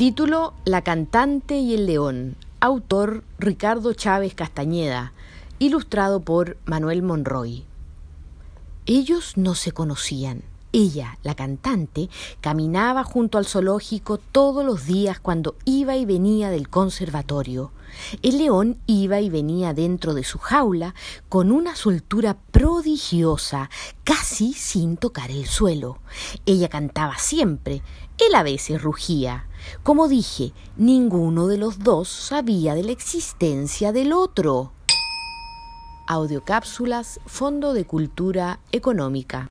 Título La cantante y el león. Autor Ricardo Chávez Castañeda. Ilustrado por Manuel Monroy. Ellos no se conocían. Ella, la cantante, caminaba junto al zoológico todos los días cuando iba y venía del conservatorio. El león iba y venía dentro de su jaula con una soltura prodigiosa, casi sin tocar el suelo. Ella cantaba siempre, él a veces rugía. Como dije, ninguno de los dos sabía de la existencia del otro. Audiocápsulas Fondo de Cultura Económica